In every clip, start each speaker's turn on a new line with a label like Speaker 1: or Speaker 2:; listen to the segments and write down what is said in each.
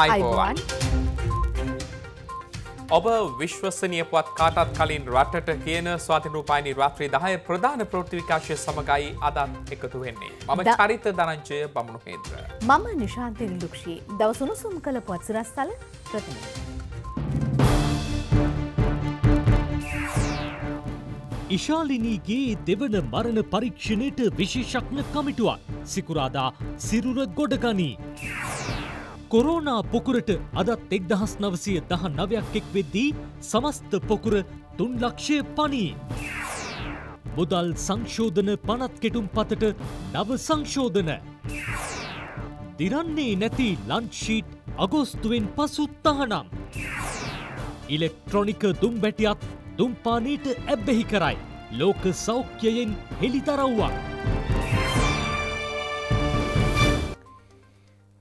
Speaker 1: අයිබෝවන් ඔබ විශ්වසනය පුවත් කාටත් කලින් රටට කියන ස්වාතිරූපායිනි රාත්‍රී දහය ප්‍රධාන ප්‍රෘතිවිකාශය සමඟයි අදත් එකතු වෙන්නේ. මම චරිත දරංචය බමුණු පේත්‍ර.
Speaker 2: මම නිශාන්තය විදුක්ෂී දවසුණුසුම් කළ පොත්සිරස්ථල ප්‍රථම.
Speaker 3: ඉශාලිනීගේ දෙවන මරණ පරීක්ෂණයට විශේෂඥ කමිටුවක් සිකුරාදා සිරුර ගොඩගනී. කොරෝනා පොකුරට අදත් එක්දහස් නවසය දහ නවයක් එක් වෙද්දී සමස්ත පොකුර තුන් ලක්ෂය පනී. මුදල් සංශෝධන පනත් කෙටුම් පතට නව සංශෝධන. දිරන්නේ නැති ලංශීට් අගෝස්තුවෙන් පසුත්තහනම්. ඉලෙක්ට්‍රොනික දුම් බැටියත් දුම්පානීට ඇබ්බෙහි කරයි. ලෝක සෞඛ්‍යයෙන් හෙළිතරව්වා.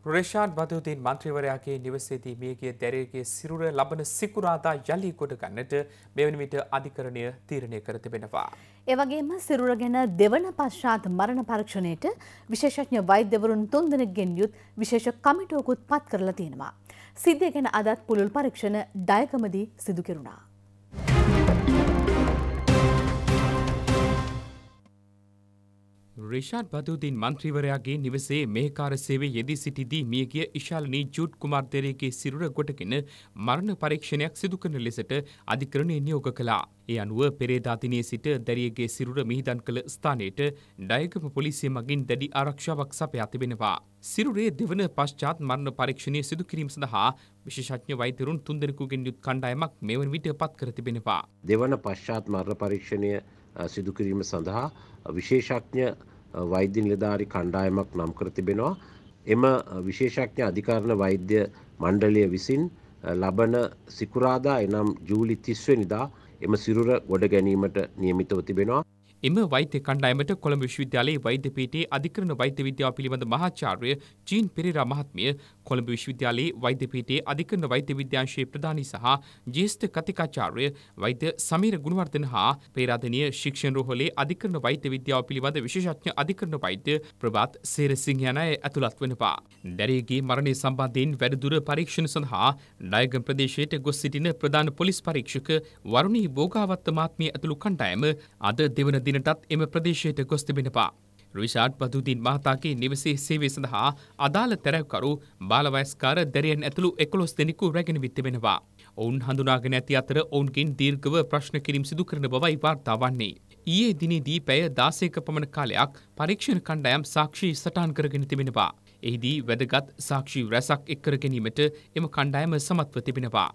Speaker 1: රේෂාන් බදවතින් මන්ත්‍රීවරයාගේ නිවසේදී මියගිය දැරේගේ සිරුර ලබන සිකුරාදා යළි ගොඩ ගන්නට මෙවැනි විට අධිකරණය තීරණය කර තිබෙනවා.
Speaker 2: එවගේම සිරුර ගැන දෙවන පශ්චාත් මරණ පරීක්ෂණයට විශේෂඥ වෛද්‍යවරුන් තුන්දෙනෙක්ගෙන් යුත් විශේෂ කමිටුවකුත් පත් කරලා තියෙනවා. සිද්ධිය ගැන අදත් පුළුල් පරීක්ෂණ ඩයකමදී සිදු කෙරුණා.
Speaker 1: රිෂාඩ් බදූදීන් මන්ත්‍රීවරයාගේ නිවසේ මේකාර සේවේ යෙදී සිටිදී මියගිය ඉශාලනී ජුට් කුමාර්තේරේගේ සිරුර ගොටගෙන මරණ පරීක්ෂණයක් සිදු කරන ලෙසට අධිකරණය නියෝග කළා. ඒ අනුව පෙරේදා දිනේ සිට දැරියගේ සිරුර මිහිදන් කළ ස්ථානයට ඩයගම පොලිසිය මගින් දැඩි ආරක්ෂාවක් සපයා තිබෙනවා. සිරුරේ දෙවන පශ්චාත් මරණ පරීක්ෂණය සිදු කිරීම සඳහා විශේෂඥ වෛද්‍යවරුන් තුන්දෙනෙකුගෙන් යුත් කණ්ඩායමක් මෙවන විට පත් කර තිබෙනවා.
Speaker 4: දෙවන පශ්චාත් මරණ පරීක්ෂණය සිදුකිරීම සඳහා විශේෂඥ වෛද්‍ය නිලධාරි කණ්ඩායමක් නම් කර තිබෙනවා. එම විශේෂඥ අධිකරණ වෛද්‍ය මණ්ඩලය විසින් ලබන සිකුරාදා එනම් ජූලි තිස්වනිදා එම සිරුර ගොඩ ගැනීමට නියමිතව තිබෙනවා.
Speaker 1: එම වෛද්‍ය කණ්ඩායමට කොළඹ විශ්වවිද්‍යාලයේ වෛද්‍ය පීඨයේ අධිකරණ වෛද්‍ය විද්‍යාව පිළිබඳ මහාචාර්ය ජීන් පෙරේරා මහත්මිය කොළඹ විශ්වවිද්‍යාලයේ වෛද්‍ය පීඨයේ අධිකරණ වෛද්‍ය විද්‍යාංශයේ ප්‍රධානී සහ ජ්‍යෙෂ්ඨ කතිකාචාර්ය වෛද්‍ය සමීර ගුණවර්ධන හා පේරාදෙණිය ශික්ෂණ රෝහලේ අධිකරණ වෛද්‍ය විද්‍යාව පිළිබඳ විශේෂඥ අධිකරණ වෛද්‍ය ප්‍රභාත් සේරසිංහ යන අය ඇතුළත් වෙනවා. දැරියගේ මරණය සම්බන්ධයෙන් වැඩිදුර පරීක්ෂණ සඳහා ඩයගම් ප්‍රදේශයට ගොස් සිටින ප්‍රධාන පොලිස් පරීක්ෂක වරුණී බෝගාවත්ත මහත්මිය ඇතුළු කණ්ඩායම අද දෙවන දින දිනටත් එම ප්‍රදේශයට ගොස් තිබෙනවා. රුෂාඩ් පදුදීන් මහතාගේ නිවසේ සේවය සඳහා අදාළ තැරැව්කරු බාලවයස්කාර දැරියන් ඇතුළු එකොළොස් දෙනෙකු රැගෙන විත්තිබෙනවා. ඔවුන් හඳුනාගෙන ඇති අතර ඔවුන්ගෙන් දීර්ඝව ප්‍රශ්න කිරීම් සිදු කරන බවයි වාර්තා වන්නේ. ඊයේ දිනේදී පැය දාසයක පමණ කාලයක් පරීක්ෂණ කණ්ඩායම් සාක්ෂි සටහන් කරගෙන තිබෙනවා. එහිදී වැදගත් සාක්ෂි රැසක් එක්කර ගැනීමට එම කණ්ඩායම සමත්ව තිබෙනවා.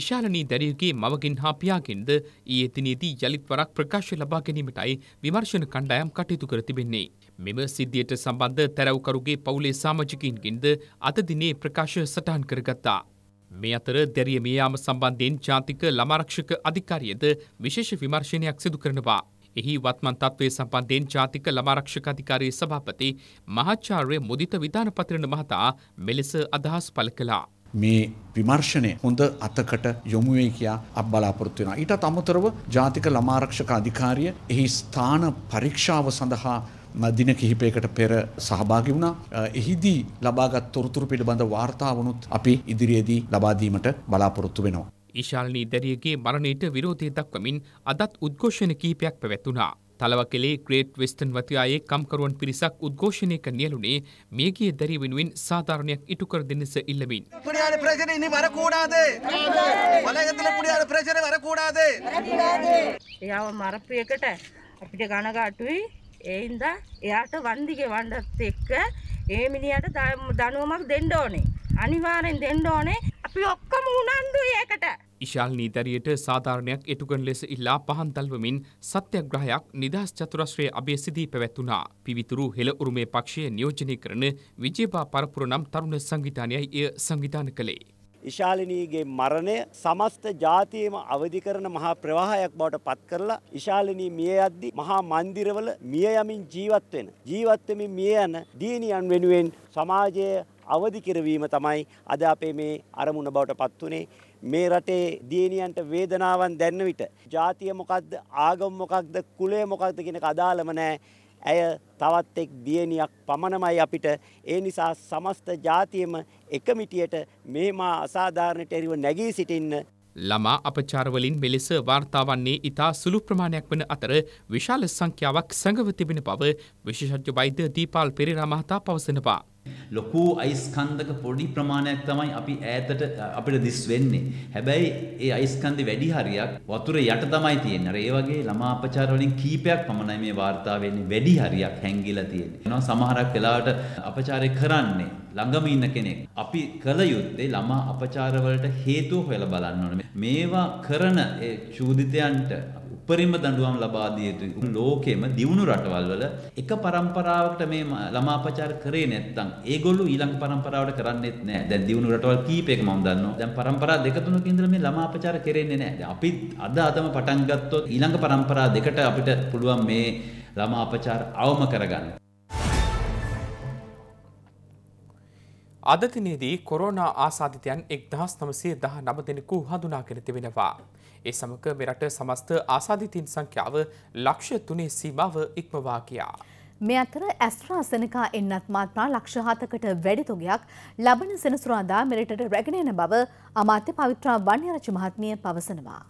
Speaker 1: ඉශාලනී දැරියගේ මවකින් හා පියාගෙන්ද ඊයේ දිනේදී යළිත් වරක් ප්‍රකාශ ලබා ගැනීමටයි විමර්ශන කණ්ඩායම් කටයුතු කර තිබෙන්නේ. මෙම සිද්ධියට සම්බන්ධ තැරව්කරුගේ පවුලේ සාමාජිකින්ගෙන්ද අද දිනේ ප්‍රකාශ සටහන් කරගත්තා. මේ අතර දැරිය මේ යාම සම්බන්ධයෙන් ජාතික ළමාරක්ෂක අධිකාරියද විශේෂ විමර්ශනයක් සිදු කරනවා. එහි වත්මන් තත්ත්වය සම්බන්ධයෙන් ජාතික ළමාරක්ෂක අධිකාරයේ සභාපති මහාචාර්ය මුදිත විධානපතිරණ මහතා මෙලෙස අදහස් පළ කළා.
Speaker 5: මේ විමර්ශනය හොඳ අතකට
Speaker 1: යොමුවේ කියා අප බලාපොරොත්තු වෙනවා. ඊටත් අමතරව ජාතික ළමාරක්ෂක අධිකාරිය එහි ස්ථාන පරීක්ෂාව සඳහා දින කිහිපයකට පෙර සහභාගි වුණා. එහිදී ලබාගත් තොරතුරු පිළිබඳ වාර්තා වනුත් අපි ඉදිරියේදී ලබා දීමට බලාපොරොත්තු වෙනවා. ඉශාලනී දැරියගේ මරණයට විරෝධය දක්වමින් අදත් උද්ඝෝෂණ කීපයක් පැවැත්වුණා. තලවකලේ ග්‍රේට් වෙස්ටන් වතියායේ කම්කරුවන් පිරිසක් උද්ඝෝෂණයක නියලුනේ මියගිය දැරිය වෙනුවෙන් සාධාරණයක් ඉටු කර දෙන්නස ඉල්ලමින්.
Speaker 6: එයාව මරපියකට අපිට ගණගාටුයි ඒයින්ද එයාට වන්දිගේ වණ්ඩත් එක්ක ඒ මිනිහට දනුවමක් දෙන්න ඕනේ. අනිවාර්යෙන් දෙන්න ඕනේ. අපි ඔක්කොම උනන්දුයි ඒකට.
Speaker 1: ඉශාල් නීතැරියට සාධාරණයක් එටුගන් ලෙස ඉල්ලා පහන්තල්වමින් සත්‍යග්‍රහයක් නිදහස් චතුරශ්‍රය අභේසිදී පැවැත්වුණා. පිවිතුරු හෙළ උරුමේ පක්ෂය නියෝජනය කරන විජේපා පරපුර නම් තරුණ සංවිධානයයි එය සංවිධාන කළේ.
Speaker 7: ඉශාලිනීගේ මරණය සමස්ත ජාතියම අවධි කරන මහා ප්‍රවාහයක් බවට පත් කරලා ඉශාලිනී මිය යද්දි මහා මන්දිරවල මිය යමින් ජීවත් වෙන ජීවත් වෙමින් මිය යන දීනියන් වෙනුවෙන් සමාජය අවදි කරවීම තමයි අද අපේ මේ අරමුණ බවට පත් වුණේ මේ රටේ දියණියන්ට වේදනාවන් දැන්න විට ජාතිය මොකක්ද ආගම මොකක්ද කුලය මොකක්ද කියන කදාලම නෑ ඇය තවත් එක් දියණියක් පමණමයි අපිට ඒ නිසා සමස්ත ජාතියම එකමිටියට මේ මා අසාධාරණයට එරිව නැගී සිටින්න
Speaker 1: ළමා අපචාරවලින් මෙලෙස වාර්තාවන්නේ ඉතා සුළු ප්‍රමාණයක් වන අතර විශාල සංඛ්‍යාවක් සඟව තිබෙන බව විශේෂජ්‍ය වෛද්‍ය දීපාල් පෙරේරා මහතා පවසනවා. ලොකු අයිස්කන්දක පොඩි ප්‍රමාණයක් තමයි අපි ඈතට අපිට දිස් වෙන්නේ. හැබැයි
Speaker 7: ඒ අයිස්කන්දේ වැඩි හරියක් වතුර යට තමයි තියෙන්නේ. අර ඒ වගේ ළමා අපචාර වලින් කීපයක් පමණයි මේ වාර්තා වෙන්නේ. වැඩි හරියක් හැංගිලා තියෙන්නේ. එනවා සමහරක් වෙලාවට අපචාරය කරන්නේ ළඟම ඉන්න කෙනෙක්. අපි කල යුත්තේ ළමා අපචාර වලට හේතුව හොයලා බලන්න ඕනේ. මේවා කරන ඒ චූදිතයන්ට උපරිම දඬුවම් ලබා දී ලෝකෙම දියුණු රටවල් වල එක પરම්පරාවකට මේ ළමාපචාර කරේ නැත්නම් ඒගොල්ලෝ ඊළඟ પરම්පරාවට කරන්නේත් නැහැ. දැන් දියුණු රටවල් කීපයක මම දන්නවා. දැන් પરම්පරා දෙක තුනක ඉඳලා මේ ළමාපචාර කරෙන්නේ නැහැ. දැන් අපි අද අදම පටන් ගත්තොත් ඊළඟ પરම්පරා දෙකට අපිට පුළුවන්
Speaker 1: මේ ළමාපචාර
Speaker 7: අවම කරගන්න.
Speaker 1: අද දිනේදී කොරෝනා ආසාදිතයන් 1919 දෙනෙකු හඳුනාගෙන තිබෙනවා. ඒ සමක මෙරට සමස්ත ආසාධිතින් සංඛ්‍යාව ලක්ෂ තුනේ සීමාව ඉක්මවා කියා.
Speaker 2: මේ අතර ඇස්ට්‍රාසනකා එන්නත් මාත්‍රා ලක්ෂහතකට වැඩි තොගයක් ලබන සෙනසුරාදා මෙරටට රැගෙන එන බව අමාත්‍ය පවිත්‍රා වන්‍යරච මහත්මිය පවසනවා.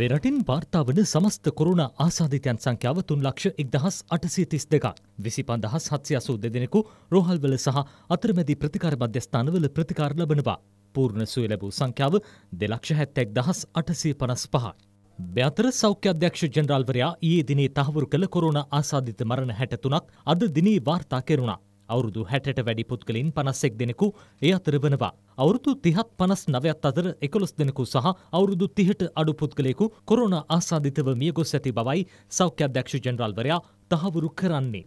Speaker 3: අපේ රටින් වාර්තාාවන සමස්ත කොරුණ ආසාධිතයන් සංඛ්‍යාව තුන් ලක්ෂ එක්දහස් අටසය තිස් දෙකක් විසි පන්දහස් හත්සය අසූ දෙදෙනෙකු රෝහල්වල සහ අතරමැදි ප්‍රතිකාර මධ්‍යස්ථානවල ප්‍රතිකාර ලබනවා. පූර්ණ සුව ලැබූ සංඛ්‍යාව දෙලක්ෂ හැත්තැක් දහස් අටසය පනස් පහ. ්‍යතර සෞඛ්‍යධ්‍යක්ෂ ජනරල්වරයා ඒ දිනේ තහවුරු කළ කොරුණ ආසාධිත මරණ හැටතුනක් අද දිනේ වාර්තා කෙරුණා. අවුරුදු හැටට වැඩි පුද්ගලින් පනස්සෙක් දෙනෙකු ඒ අතර වනවා. අවුරුදු තිහත් පනස් නවයත් අතර එකොළොස් දෙනෙකු සහ අවුරුදු තිහට අඩු පුද්ගලයෙකු කොරුණ ආසාධිතව මිය ගොස් ඇති බවයි සෞඛ්‍ය අධ්‍යක්ෂ ජනරල්වරයා තහවුරු කරන්නේ.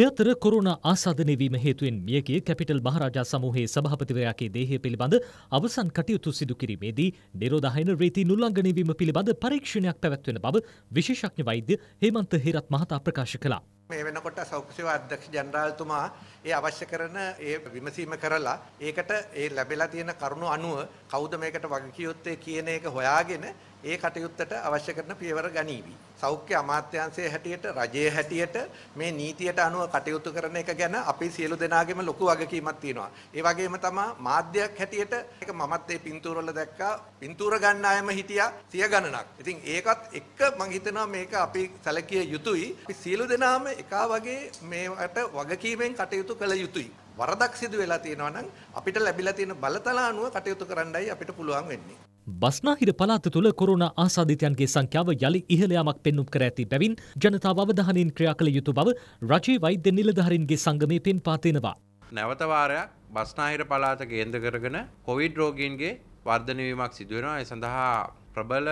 Speaker 3: මෙතර කොරුණ ආසාධනයවීම හේතුවෙන් මියගේ කැපිටල් මහරජා සමූහයේ සභහපතිවරයාගේ දේහය පිළිබඳ අවසන් කටයුතු සිදු කිරීමේදී නිරෝධහයන රීති නුල්ලංඝනයවීම පිළිබඳ පරීක්ෂණයක් පැවැත්වෙන බව විශේෂඥ වෛද්‍ය හේමන්ත හිරත් මහතා ප්‍රකාශ කළා.
Speaker 8: මේ වෙනකොට සෞඛ්‍ය සේවා අධ්‍යක්ෂ ජනරාල්තුමා ඒ අවශ්‍ය කරන ඒ විමසීම කරලා ඒකට ඒ ලැබෙලා තියෙන කරුණු අනුව කවුද මේකට වගකියුත්තේ කියන එක හොයාගෙන ඒ කටයුත්තට අවශ්‍ය කරන පියවර ගනීවි. සෞඛ්‍ය අමාත්‍යාංශයේ හැටියට රජයේ හැටියට මේ නීතියට අනුව කටයුතු කරන එක ගැන අපි සියලු දෙනාගේම ලොකු වගකීමක් තියෙනවා. ඒ වගේම තමයි මාධ්‍යයක් හැටියට ඒක මමත් ඒ පින්තූරවල දැක්කා පින්තූර ගන්න අයම හිටියා සිය ගණනක්. ඉතින් ඒකත් එක්ක මම හිතනවා මේක අපි සැලකිය යුතුයි. අපි සියලු දෙනාම එකා වගේ මේකට වගකීමෙන් කටයුතු කළ යුතුයි. වරදක් සිදු වෙලා තියෙනවා නම් අපිට ලැබිලා තියෙන බලතල අනුව කටයුතු කරන්නයි අපිට පුළුවන් වෙන්නේ.
Speaker 3: බස්නාහිර පළාත තුළ කොරෝනා ආසාදිතයන්ගේ සංඛ්‍යාව යළි ඉහළ යාමක් පෙන්눔 කර ඇති බැවින් ජනතාව අවධානයෙන් ක්‍රියා කළ යුතු බව රජයේ වෛද්‍ය නිලධාරීන්ගේ සංගමේ පෙන්වා තිනවා.
Speaker 4: නැවත වාරයක් බස්නාහිර පළාත කේන්ද්‍ර කරගෙන කොවිඩ් රෝගීන්ගේ වර්ධනය වීමක් සිදු වෙනවා. ඒ සඳහා ප්‍රබල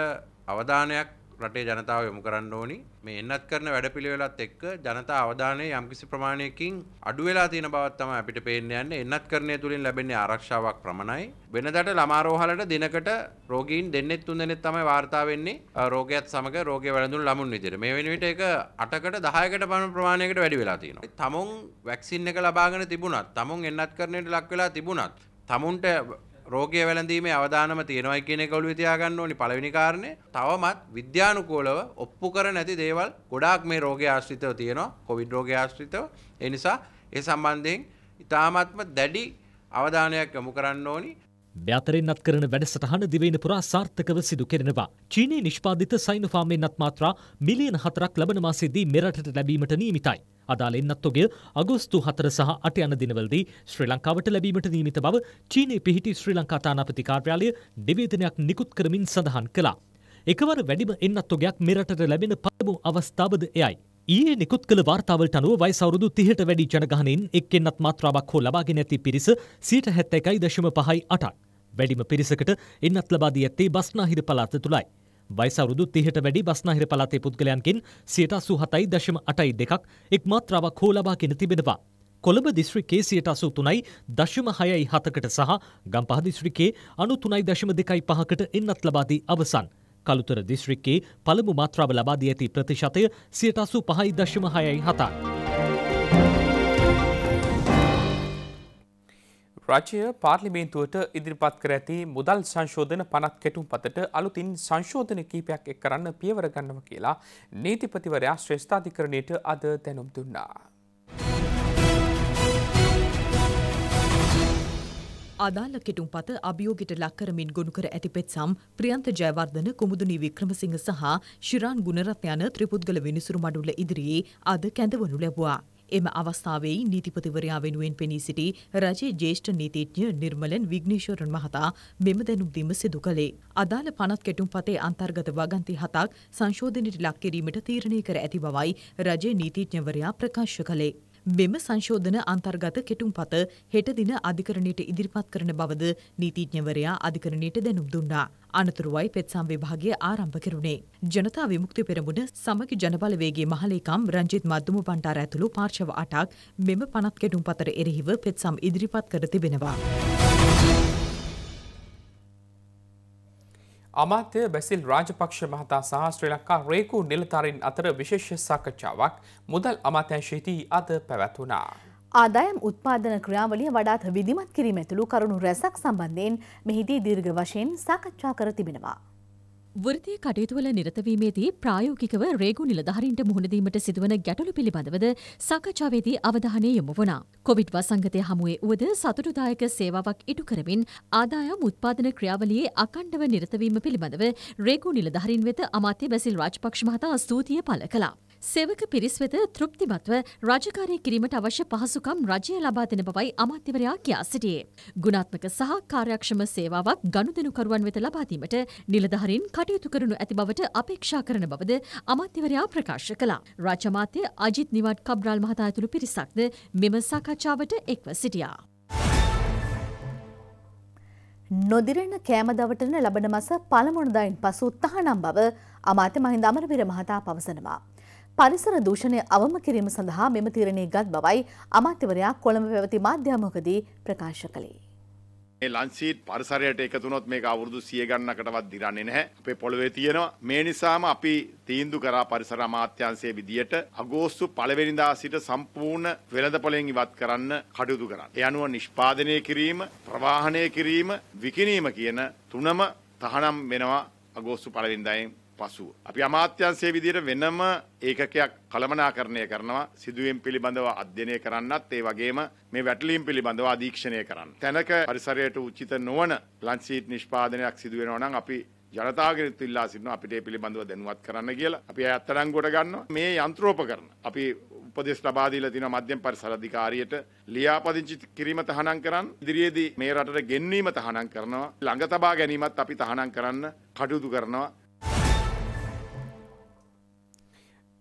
Speaker 4: අවධානයක් රටේ ජනතාව යොමු කරන්න ඕනි මේ එන්නත් කරන වැඩපිළිවෙලත් එක්ක ජනතා අවධානය යම්කිසි ප්‍රමාණයකින් අඩු වෙලා තියෙන බවත් තමයි අපිට පේන්න යන්නේ එන්නත් කරණය තුලින් ලැබෙන්නේ ආරක්ෂාවක් පමණයි වෙනදට ළමා රෝහලට දිනකට රෝගීන් දෙන්නෙත් තුන් දෙනෙත් තමයි වාර්තා වෙන්නේ රෝගයත් සමග රෝගය වැළඳුණු ළමුන් විදිහට මේ වෙන විට ඒක 8කට 10කට පමණ ප්‍රමාණයකට වැඩි වෙලා තියෙනවා තමුන් වැක්සින් එක ලබාගෙන තිබුණත් තමුන් එන්නත් කරණයට ලක් වෙලා තිබුණත් තමුන්ට රෝගය වැලඳීමේ අවධානම තියෙනවයි කියන එක ඔළුවේ තියාගන්න ඕනි පළවෙනි කාරණේ. තවමත් විද්‍යානුකූලව ඔප්පු කර නැති දේවල් ගොඩාක් මේ රෝගය ආශ්‍රිතව තියෙනවා. කොවිඩ් රෝගය ආශ්‍රිතව. ඒ නිසා ඒ සම්බන්ධයෙන් ඉතාමත්ම දැඩි අවධානයක් යොමු කරන්න ඕනි.
Speaker 3: මෙතරින්ත් කරන වැඩසටහන දිවයින පුරා සාර්ථකව සිදු කෙරෙනවා. චීනයේ නිෂ්පාදිත සයිනෝෆාමෙන් නත් මාත්‍රා මිලියන 4ක් ලබන මාසයේදී මෙරටට ලැබීමට නියමිතයි. අදාළ එන්නත්තුගේ අගෝස්තු හතර සහ අට යන දිනවලදී ශ්‍රී ලංකාවට ලැබීමට නියමිත බව චීනයේ පිහිටි ශ්‍රී ලංකා තානාපති කාර්යාලය නිවේදනයක් නිකුත් කරමින් සඳහන් කළා. එකවර වැඩිම එන්නත්තුගයක් මෙරටට ලැබෙන පළමු අවස්ථාවද එයයි. ඒ නිකුත් කළ වාර්තාවලට අනුව වයිසවරුදු තිහට වැඩි ජනගහනයෙන් එක්කෙන්නත් මාත්‍රාවක් හෝ ලබාගෙන ඇති පිරිස සීට හැත්ත එකයි දශම පහයි අටක්. වැඩිම පිරිසකට එන්නත් ලබාදී ඇත්තේ බස්නාහිර පලාත තුළයි. වයිසවරුදු තිහට වැඩි බස්නාහිර පලාතේ පුද්ගලයන්කින් සියට අසු හතයි දශම අටයි දෙකක් එක් මාත්‍රාවක් හෝ ලබා කෙන තිබෙනවා. කොළඹ දිස්ත්‍රිකේ සියට අසු තුනයි දශම හයයි හතකට සහ ගම්පහ දිස්ත්‍රිකේ අනු තුනයි දශම දෙකයි පහකට එන්නත් ලබාදී අවසන්. කළුතර දිස්ත්‍රික්කේ පළමු මාත්‍රාව ලබාදී ඇති ප්‍රතිශතය සියට අසු පහයි දශම හයයි හතා.
Speaker 1: රජය පාර්ලිමේන්තුවට ඉදිරිපත් කර ඇති මුදල් සංශෝධන පනත් කෙටුම් පතට අලුතින් සංශෝධන කීපයක් එක් කරන්න පියවර ගන්නම කියලා නීතිපතිවරයා ශ්‍රේෂ්ඨාධිකරණයට අද දැනුම් දුන්නා.
Speaker 2: අදාළ කෙටුම් පත අභියෝගයට ලක්කරමින් ගොුණු කර ඇති පෙත්සම් ප්‍රියන්ත ජයවර්ධන කුමුදුනී වික්‍රමසිංහ සහ ශිරාන් ගුණරත් යන ත්‍රිපුද්ගල විනිසුරු මඩුල්ල ඉදිරියේ අද කැඳවනු ලැබවා. එම අවස්ථාවේ නීතිපතිවරයා වෙනුවෙන් පෙනී සිටි රජයේ ජේෂ්ඨ නීතිඥ නිර්මලන් විග්නේශ්වරන් මහතා මෙම දැනුම් දීම සිදු කළේ. අදාළ පනත් කෙටුම් පතේ අන්තර්ගත වගන්ති හතක් සංශෝධනයට ලක් කිරීමට තීරණය කර ඇති බවයි රජයේ නීතිඥවරයා ප්‍රකාශ කළේ. මෙම සංශෝධන අන්තර්ගත කෙටුම් පත හෙට දින අධිකරණයට ඉදිරිපත් කරන බවද නීතිඥවරයා අධිකරණයට දැනුම් දුන්නා. අනතුරුවයි පෙත්සම් විභාගය ආරම්භ කෙරුණේ. ජනතා විමුක්ති පෙරමුණ සමග ජනබලවේගේ මහලේකම් රංජිත් මධ්දුම පණ්ඩාර ඇතුළු පාර්ශව අටක් මෙම පනත් කෙටුම් පතර එරෙහිව පෙත්සම් ඉදිරිපත් කර තිබෙනවා.
Speaker 1: අමාත්‍ය බැසිල් රාජපක්ෂ මහතා සහ ශ්‍රී ලංකා රේකු නිලධාරීන් අතර විශේෂ සාකච්ඡාවක් මුදල් අමාත්‍යංශයේදී අද පැවැතුණා.
Speaker 2: ආදායම් උත්පාදන ක්‍රියාවලිය වඩාත් විධිමත් කිරීම ඇතුළු කරුණු රැසක් සම්බන්ධයෙන් මෙහිදී දීර්ඝ වශයෙන් සාකච්ඡා කර තිබෙනවා.
Speaker 6: වෘතිය කටයුතුවල නිරතවීමේදී ප්‍රායෝගිකව රේගු නිලධාරීන්ට මුහුණදීමට සිදුවන ගැටලු පිළිබඳවද සාකච්ඡාවේදී අවධානය යොමු වුණා. කොවිඩ් වසංගතය හමුවේ වුවද සතුටුදායක සේවාවක් ඉටු කරමින් ආදායම් උත්පාදන ක්‍රියාවලියේ අකණ්ඩව නිරතවීම පිළිබඳව රේගු නිලධාරීන් වෙත අමාත්‍ය බැසිල් රාජපක්ෂ මහතා ස්තුතිය පළ කළා. සෙවක පිරිස්වෙත තෘප්තිමත්ව රාජකාරය කිරීමට අවශ්‍ය පහසුකම් රජය ලබා දෙන බවයි අමාත්‍යවරයා කියා සිටියේ. ගුණාත්මක සහ කාර්යක්ෂම සේවාවක් ගනුදෙනුකරුවන් වෙත ලබා දීමට නිලධාරීන් කටයුතු කරනු ඇති බවට අපේක්ෂා කරන බවද අමාත්‍යවරයා ප්‍රකාශ කළා. රාජ්‍ය අමාත්‍ය අජිත් නිවාඩ් කබ්‍රාල් මහතා ඇතුළු පිරිසක්ද මෙම සාකච්ඡාවට එක්ව සිටියා.
Speaker 2: නොදිරෙන කෑම දවටන ලබන මස පළමුණදායින් පසු තහනම් බව අමාත්‍ය මහින්ද අමරවීර මහතා පවසනවා. පරිසර දූෂණය අවම කිරීම සඳහා මෙම තීරණය ගත් බවයි අමාත්‍යවරයා කොළඹ පැවති මාධ්‍යාමෝකදී ප්‍රකාශ කළේ.
Speaker 9: මේ ලන්සීට් පරිසරයට එකතුනොත් මේක අවුරුදු සිය ගණනකටවත් දිරන්නේ නැහැ. අපේ පොළවේ තියෙනවා. මේ නිසාම අපි තීන්දු කරා පරිසර අමාත්‍යාංශයේ විදියට අගෝස්තු පළවෙනිදා සිට සම්පූර්ණ වෙළඳපොළෙන් ඉවත් කරන්න කටයුතු කරන්න. ඒ අනුව නිෂ්පාදනය කිරීම, ප්‍රවාහනය කිරීම, විකිණීම කියන තුනම තහනම් වෙනවා අගෝස්තු පළවෙනිදායෙන් පසුව. අපි අමාත්‍යංශයේ විදිහට වෙනම ඒකකයක් කළමනාකරණය කරනවා සිදුවීම් පිළිබඳව අධ්‍යයනය කරන්නත් ඒ වගේම මේ වැටලීම් පිළිබඳව අධීක්ෂණය කරන්න. තැනක පරිසරයට උචිත නොවන ලන්සීට් නිෂ්පාදනයක් සිදු වෙනවා නම් අපි ජනතාවගේ යුතු ඉල්ලා සිටිනවා අපිට ඒ පිළිබඳව දැනුවත් කරන්න කියලා. අපි අය අත්අඩංගුවට ගන්නවා. මේ යන්ත්‍රෝපකරණ අපි උපදෙස් ලබා දීලා තියෙනවා මධ්‍යම පරිසර අධිකාරියට ලියාපදිංචි කිරීම තහනම් කරන්න ඉදිරියේදී මේ රටට ගෙන්වීම තහනම් කරනවා ළඟ තබා ගැනීමත් අපි තහනම් කරන්න කටයුතු කරනවා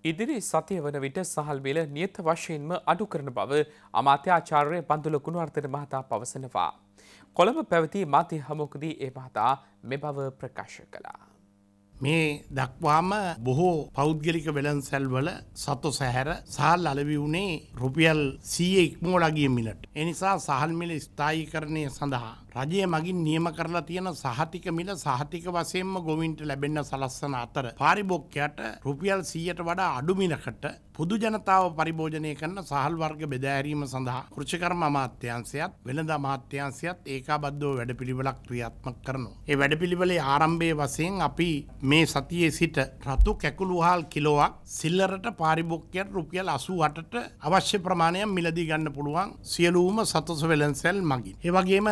Speaker 1: ඉදිරි සතිය වන විට සහල්වෙල නියත වශයෙන්ම අඩු කරන බව අමාත්‍යාචාර්ය බඳුල ගුණවර්ධන මහතා පවසනවා. කොළඹ පැවති මාධ්‍ය හමුවකදී ඒ මහතා මෙ බව ප්‍රකාශ කළා.
Speaker 9: මේ දක්වාම බොහෝ පෞද්ගලික වෙළන්සැල්වල සතු සැහැර සහල් අලවි වුණේ රුපියල් සීය ඉක්මෝලගිය මිලට. එනිසා සහල්මිල ස්ථායිකරණය සඳහා රජය මගින් නියම කරලා තියෙන සහතික මිල සහතික වශයෙන්ම ගොවින්ට ලැබෙන්න සලස්සන අතර පාරිභෝග්‍යයට රුපියල් 100ට වඩා අඩු මිලකට පොදු ජනතාව පරිභෝජනය කරන සහල් වර්ග බෙදෑරීම සඳහා කෘෂිකර්ම අමාත්‍යාංශයත් වෙළඳ අමාත්‍යාංශයත් ඒකාබද්ධව වැඩපිළිවෙලක් ක්‍රියාත්මක කරනවා. ඒ වැඩපිළිවෙලේ ආරම්භයේ වශයෙන් අපි මේ සතියේ සිට රතු කැකුළු හාල් කිලෝවක් සිල්ලරට පාරිභෝග්‍යයට රුපියල් 88ට අවශ්‍ය ප්‍රමාණයක් මිලදී ගන්න පුළුවන් සියලුම සතස වෙළඳ සැල් මගින්. ඒ වගේම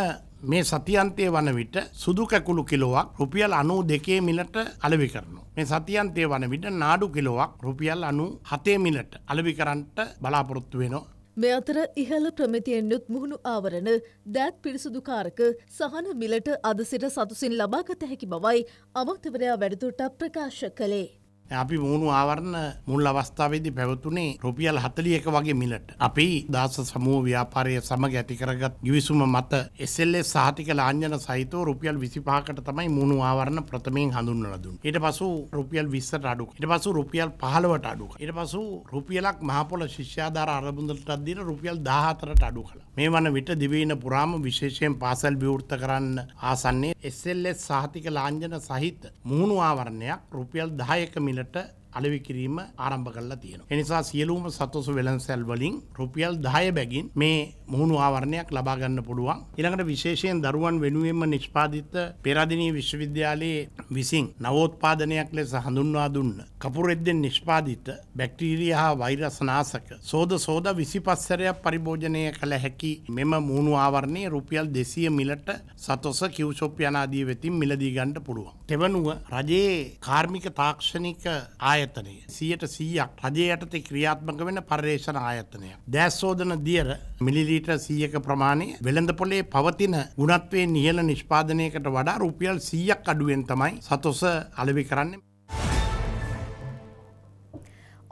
Speaker 9: මේ සතියන්තය වන විට සුදු කැකුළු කිලොවක් රුපියල් අනු දෙකේ මිලට අලවි කරනු. මේ සතියන්තය වන විට නාඩු කිලොවක් රුපියල් අනු හතේ මිලට අලවි කරන්ට බලාපොරොත්තු වෙනවා.
Speaker 2: මේ අතර ඉහළ ප්‍රමිතියෙන්නුත් මුහුණු ආවරණ දෑත් පිරිසුදුකාරක සහන මිලට අද සිට සතුසින් ලබාගත හැකි බවයි අමක්තවරයා වැඩතුටක් ප්‍රකාශ කළේ.
Speaker 9: අපි මුණු ආවරණ මුල් අවස්ථාවේදී පැවතුනේ රුපියල් 41 වගේ මිලට. අපි දාස සමූහ ව්‍යාපාරය සමග ඇති කරගත් givisuma මත SLS සහතික ලාංඡන සහිතව රුපියල් 25කට තමයි මුණු ආවරණ ප්‍රථමයෙන් හඳුන්වලා දුන්නේ. ඊට පසු රුපියල් 20ට අඩු ඊට පසු රුපියල් 15ට අඩු ඊට පසු රුපියලක් මහපොළ ශිෂ්‍යාධාර අරමුදලටත් දීලා රුපියල් 14ට අඩු කළා. මේ වන විට දිවයින පුරාම විශේෂයෙන් පාසල් විවෘත කරන්න ආසන්නයේ SLS සහතික ලාංඡන සහිත මුහුණු ආවරණයක් රුපියල් 10ක මිල പതിനെട്ട് අලවි කිරීම ආරම්භ කරලා තියෙනවා. එනිසා සියලුම සතොසු වෙළඳසැල් වලින් රුපියල් 10 බැගින් මේ මුහුණු ආවරණයක් ලබා ගන්න පුළුවන්. ඊළඟට විශේෂයෙන් දරුවන් වෙනුවෙන්ම නිෂ්පාදිත පෙරදිනී විශ්වවිද්‍යාලයේ විසින් නවෝත්පාදනයක් ලෙස හඳුන්වා දුන්න කපුරෙද්දෙන් නිෂ්පාදිත බැක්ටීරියා හා වෛරස් නාශක සෝද සෝදා 25 සැරයක් පරිභෝජනය කළ හැකි මෙම මුහුණු ආවරණය රුපියල් 200 මිලට සතොස කිව්ෂොප් යන ආදී වෙතින් මිලදී ගන්න පුළුවන්. තෙවනුව රජයේ කාර්මික තාක්ෂණික ආය ආයතනය. සියයට සීයක් රජයටතේ ක්‍රියාත්මක වෙන පර්යේෂණ ආයතනය. දැස්සෝදන දියර මිලිලීට සීයක ප්‍රමාණය වෙළඳ පොලේ පවතින ගුණත්වේ නිහල නිෂ්පාදනයකට වඩා රුපියල් සීයක් අඩුවෙන් තමයි සතුස අලවි කරන්නේ.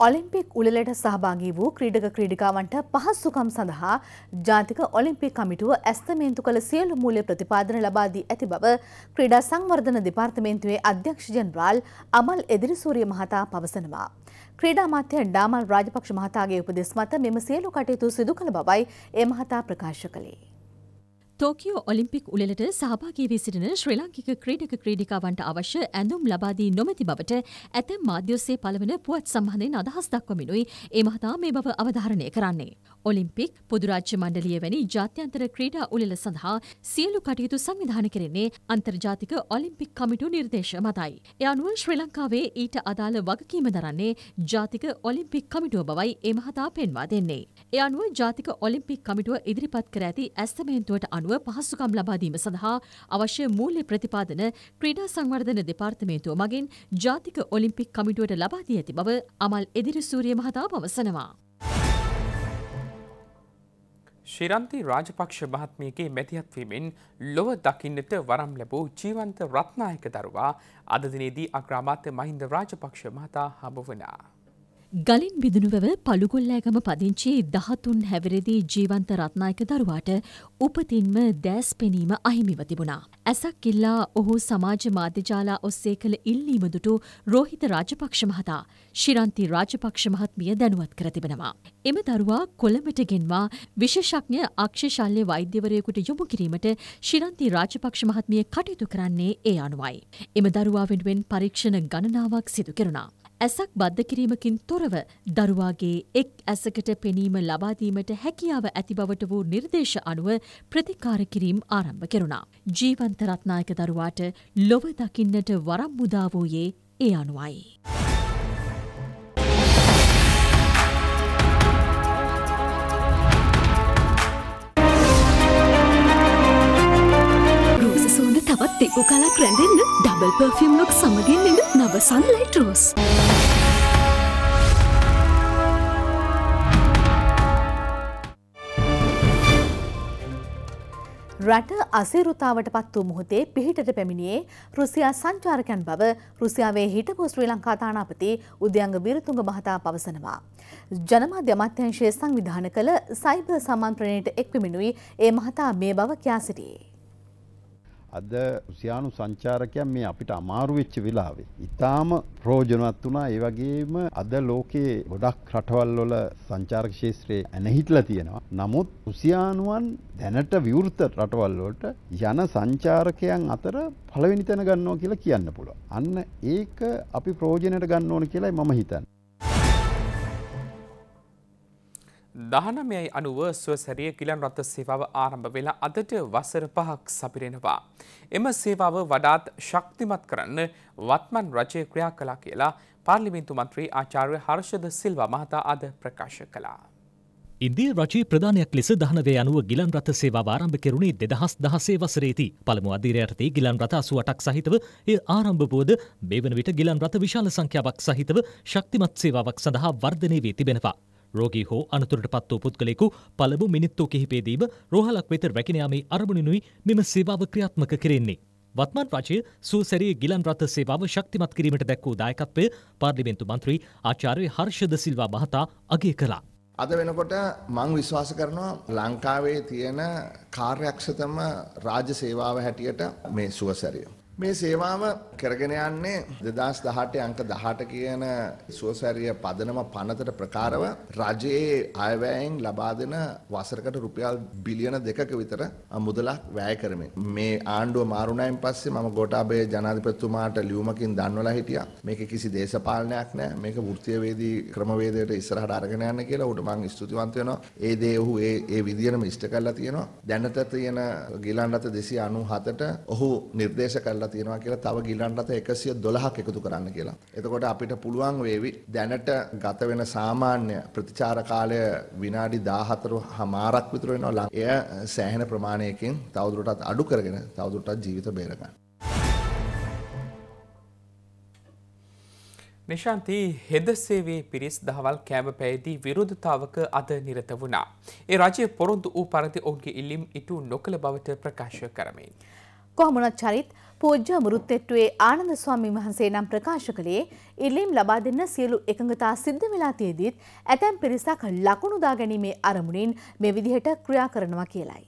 Speaker 2: ඔලිම්පික් උළෙලට සහභාගී වූ ක්‍රීඩක ක්‍රීඩිකාවන්ට පහසුකම් සඳහා ජාතික ඔලිම්පික් කමිටුව ඇස්තමේන්තු කළ සියලු මූල්‍ය ප්‍රතිපාදන ලබා දී ඇති බව ක්‍රීඩා සංවර්ධන දෙපාර්තමේන්තුවේ අධ්‍යක්ෂ ජෙනරාල් අමල් එදිරිසූරිය මහතා පවසනවා. ක්‍රීඩා අමාත්‍ය ඩාමල් රාජපක්ෂ මහතාගේ උපදෙස් මත මෙම සියලු කටයුතු සිදු කළ බවයි ඒ මහතා ප්‍රකාශ කළේ.
Speaker 6: ටෝකියෝ ඔලිම්පික් උලට සහභාගී වී සිටින ශ්‍රී ලාංකික ක්‍රීඩක ක්‍රීඩිකාවන්ට අවශ්‍ය ඇඳුම් ලබාදී නොමැති බවට ඇතැම් මාධ්‍යෝස්සේ පළවන පුවත් සම්බන්ධයෙන් අදහස් දක්වමිනුයි ඒ මහතා මේ බව අවධාරණය කරන්නේ. ඔලිම්පික් පොදුරාජ්‍ය මණ්ඩලිය වැනි ජාත්‍යන්තර ක්‍රීඩා උලෙල සඳහා සියලු කටයුතු සංවිධාන කෙරෙන්නේ අන්තර්ජාතික ඔලිම්පික් කමිටු නිර්දේශ මතයි. එ අනුව ශ්‍රී ලංකාවේ ඊට අදාළ වගකීම දරන්නේ ජාතික ඔලිම්පික් කමිටුව බවයි ඒ මහතා පෙන්වා දෙන්නේ. එ අනුව ජාතික ඔලිම්පික් කමිටුව ඉදිරිපත් කර ඇති ඇස්තමේන්තුවට අනුව අනුව පහසුකම් ලබාදීම සඳහා අවශ්‍ය මූල්‍ය ප්‍රතිපාදන ක්‍රීඩා සංවර්ධන දෙපාර්තමේන්තුව මගින් ජාතික ඔලිම්පික් කමිටුවට ලබාදී ඇති බව අමල් එදිරිසූරිය මහතා පවසනවා.
Speaker 1: ශිරන්ති රාජපක්ෂ මහත්මියගේ මැතිහත්වීමෙන් ලොව දකින්නට වරම් ලැබූ ජීවන්ත රත්නායක දරුවා අදදිනේදී අග්‍රාමාත්‍ය මහින්ද රාජපක්ෂ මහතා හමුවනා.
Speaker 6: ගලින් බිදුණුවව පළුගොල්ලෑගම පදිංචි දහතුන් හැවිරදි ජීවන්ත රත්නායක දරුවාට උපතින්ම දෑස් පෙනීම අහිමිව තිබුණා. ඇසක් ඉල්ලා ඔහු සමාජ මාධ්‍යජාලා ඔස්සේ කළ ඉල්ලීමදුටු රෝහිත රාජපක්ෂ මහතා ශිරන්ති රාජපක්ෂ මහත්මිය දැනුවත් කර තිබෙනවා. එම දරුවා කොළඹට ගෙන්වා විශේෂඥ අක්ෂශල්්‍ය වෛද්‍යවරයෙකුට යොමු කිරීමට ශිරන්ති රාජපක්ෂ මහත්මිය කටයුතු කරන්නේ ඒ අනුවයි. එම දරුවා වෙනුවෙන් පරීක්ෂණ ගණනාවක් සිදු කෙරුණා. ඇසක් බද්ධ කිරීමකින් තොරව දරුවාගේ එක් ඇසකට පෙනීම ලබාදීමට හැකියාව ඇති බවට වූ නිර්දේශ අනුව ප්‍රතිකාර කිරීම් ආරම්භ කෙරුණා. ජීවන්ත රත්නායක දරුවාට ලොව දකින්නට වරම් මුදා වූයේ ඒ අනුවයි.
Speaker 2: තවත් තිකු කලක් රැඳෙන්න ඩබල් පර්ෆිම් ලොක් සමගින් එන නව සන්ලයිට් රෝස්. රට අසීරුතාවට පත්වූ මුහොතේ පිහිටට පැමිණියේ රුසියා සංචාරකයන් බව රුසියාවේ හිටපු ශ්‍රී ලංකා තානාපති උදයංග බිරතුංග මහතා පවසනවා. ජනමාධ්‍ය අමාත්‍යංශයේ සංවිධාන කළ සයිබර් සමන්ත්‍රණයට එක්විමිනුයි ඒ මහතා මේ බව කියා සිටියේ.
Speaker 4: අද සියානු සංචාරකයන් මේ අපිට අමාරු වෙච්ච වෙලාවේ ඊටාම ප්‍රයෝජනවත් වුණා ඒ වගේම අද ලෝකයේ ගොඩක් රටවල් වල සංචාරක ශාස්ත්‍රයේ ඇනහිట్లా තියෙනවා නමුත් උසියානුවන් දැනට විවෘත රටවල් වලට යන සංචාරකයන් අතර පළවෙනි තැන ගන්නවා කියලා කියන්න පුළුවන් අන්න ඒක අපි ප්‍රයෝජනයට ගන්න ඕන කියලායි මම හිතන්නේ
Speaker 1: දහනමයයි අනුව ස්වසැරිය කිලන් රථ සේවාව ආරම්භ වෙලා අදට වසර පහක් සපිරෙනවා. එම සේවාව වඩාත් ශක්තිමත් කරන්න වත්මන් රජය ක්‍රියා කලා කියලා පාර්ලිමින්තු මන්ත්‍රී ආචාර්ය හර්ෂද සිල්වා මහතා අද ප්‍රකාශ කලා.
Speaker 3: ඉන්දිය රජයේ ප්‍රධානයක් ලෙස දහනවය අනුව ගිලන් රථ සේවා ආරම්භ කෙරුණේ දෙදහස් දහසේ වසරේදී. පළමු අධීර යටතේ ගිලන් රථ 88ක් සහිතව එය ආරම්භ වුවද මේ වන විට ගිලන් රථ විශාල සංඛ්‍යාවක් සහිතව ශක්තිමත් සේවාවක් සඳහා වර්ධනය වී තිබෙනවා. රෝගී හෝ අනතුරට පත් වූ පුද්ගලෙකු පළමු මිනිත්තු කිහිපේදීම රෝහලක් වෙත රැකෙනයාමේ අරමුණනුයි මෙම සේවාව ක්‍රියාත්මක කරෙන්නේ. වත්මන් රජය සූසැරී ගිලන් රථ සේවාව ශක්තිමත් කිරීමට දැක්වූ දායකත්වය පාර්ලිමෙන්තු මන්ත්‍රී ආචාර්ය හර්ෂද සිල්වා මහතා අගේ
Speaker 8: කලා. අද වෙනකොට මං විශ්වාස කරනවා ලංකාවේ තියෙන කාර්යක්ෂතම රාජ සේවාව හැටියට මේ සුවසැරියෝ. මේ සේවාව කරගෙන යන්නේ 2018 අංක 18 කියන සුවසැරිය පදනම පනතට ප්‍රකාරව රජයේ අයවැයෙන් ලබා දෙන වසරකට රුපියල් බිලියන දෙකක විතර මුදලක් වැය කරමින් මේ ආණ්ඩුව මාරුණායින් පස්සේ මම ගෝඨාභය ජනාධිපතිතුමාට ලියුමකින් දන්වලා හිටියා මේක කිසි දේශපාලනයක් නෑ මේක වෘත්තීයවේදී ක්‍රමවේදයට ඉස්සරහට අරගෙන යන්න කියලා උඩ මම ස්තුතිවන්ත වෙනවා ඒ දේ ඔහු ඒ ඒ විදියටම ඉෂ්ට කරලා තියෙනවා දැනට තියෙන ගිලන් රට 297ට ඔහු නිර්දේශ කරලා කරලා තියෙනවා කියලා තව ගිලන් රථ 112ක් එකතු කරන්න කියලා. එතකොට අපිට පුළුවන් වේවි දැනට ගත වෙන සාමාන්‍ය ප්‍රතිචාර කාලය විනාඩි 14මාරක් විතර වෙනවා. එය සෑහෙන ප්‍රමාණයකින් තවදුරටත් අඩු කරගෙන තවදුරටත් ජීවිත බේර ගන්න.
Speaker 1: නිශාන්ති හෙදසේවේ පිරිස් දහවල් කෑම පැයදී විරුද්ධතාවක අද නිරත වුණා. ඒ රජය පොරොන්දු වූ පරදි ඔවුන්ගේ ඉල්ලීම් ඉටු නොකළ බවට ප්‍රකාශ කරමින්.
Speaker 2: කොහොමුණත් චරිත් පූජ්‍ය මුරුත්තෙට්ටුවේ ආනන්ද ස්වාමීන් වහන්සේ නම් ප්‍රකාශ කළේ ඉල්ලීම් ලබා දෙන්න සියලු එකඟතා සිද්ධ වෙලා තියේදීත් ඇතැම් පිරිසක්
Speaker 6: ලකුණු දා ගැනීමේ අරමුණින් මේ විදිහට ක්‍රියා කරනවා කියලයි.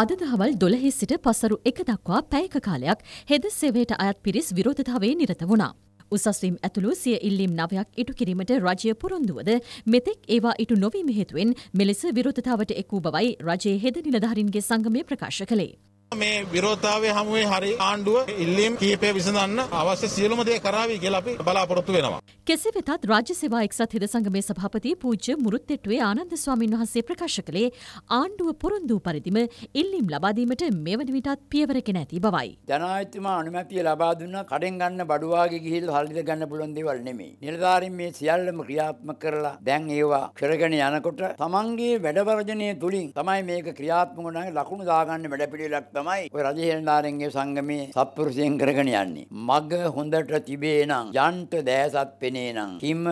Speaker 6: අද දහවල් දොළහි සිට පසරු එක දක්වා පැයක කාලයක් හෙද සෙවයට අයත් පිරිස් විරෝධතාවේ නිරත වුණා. උසස්වීම් ඇතුළු සිය ඉල්ලීම් නවයක් ඉටු කිරීමට රජය පුරොන්දුවද මෙතෙක් ඒවා ඉටු නොවීම හේතුවෙන් මෙලෙස විරෝධතාවට එක් වූ බවයි රජයේ හෙද නිලධාරින්ගේ සංගමය ප්‍රකාශ කළේ.
Speaker 9: මේ විරෝධතාවය හමුවේ හරි ආණ්ඩුව ඉල්ලීම් කීපය විසඳන්න අවශ්‍ය සියලුම දේ කරાવી කියලා අපි බලාපොරොත්තු වෙනවා.
Speaker 6: කෙසේ වෙතත් රාජ්‍ය සේවා එක්සත් හිද සංගමේ සභාපති පූජ්‍ය මුරුත්තෙට්ටුවේ ආනන්ද ස්වාමීන් වහන්සේ ප්‍රකාශ කළේ ආණ්ඩුව පොරොන්දු වූ පරිදිම ඉල්ලීම් ලබා දීමට මෙවැනි විටත් පියවරක නැති බවයි.
Speaker 1: ජනාධිපතිතුමා අනුමැතිය ලබා දුන්නා කඩෙන් ගන්න බඩු
Speaker 5: වාගේ ගිහිල්ලා හල්ලිද ගන්න පුළුවන් දේවල් නෙමෙයි. නිලධාරීන් මේ සියල්ලම ක්‍රියාත්මක කරලා දැන් ඒවා කරගෙන යනකොට තමන්ගේ වැඩ වර්ජනය තුලින් තමයි මේක ක්‍රියාත්මක වුණාගේ ලකුණු දාගන්න වැඩ පිළිවෙලක් තමයි ඔය රජහෙල්නාරෙන්ගේ සංගමේ සත්පුරුෂයෙන් කරගෙන යන්නේ. මග හොඳට
Speaker 1: තිබේ නම් යන්ට දැසත් පෙනේ නම් හිම